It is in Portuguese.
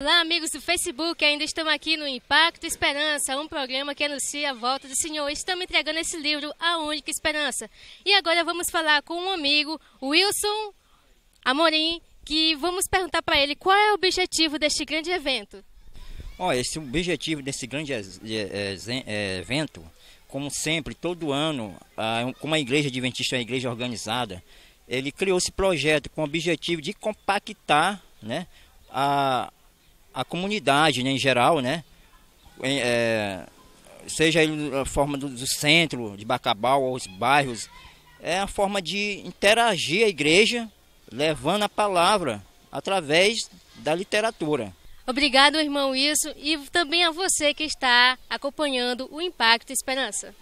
Olá, amigos do Facebook. Ainda estamos aqui no Impacto Esperança, um programa que anuncia a volta do Senhor. Estamos entregando esse livro, A Única Esperança. E agora vamos falar com um amigo, Wilson Amorim, que vamos perguntar para ele qual é o objetivo deste grande evento. Olha, esse objetivo desse grande evento, como sempre, todo ano, como a Igreja Adventista é uma igreja organizada, ele criou esse projeto com o objetivo de compactar né, a, a comunidade né, em geral, né? É, seja a forma do, do, centro de Bacabal aos bairros, é a forma de interagir a igreja, levando a palavra através da literatura. Obrigado, irmão Isso, e também a você que está acompanhando o Impacto Esperança.